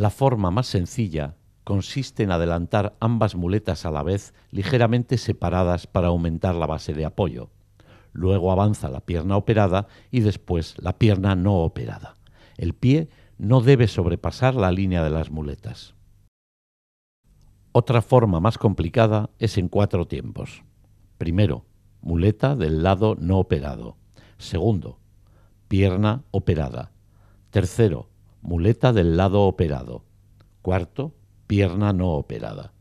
La forma más sencilla consiste en adelantar ambas muletas a la vez ligeramente separadas para aumentar la base de apoyo. Luego avanza la pierna operada y después la pierna no operada. El pie no debe sobrepasar la línea de las muletas. Otra forma más complicada es en cuatro tiempos. Primero, muleta del lado no operado. Segundo, pierna operada. Tercero, muleta del lado operado. Cuarto, pierna no operada.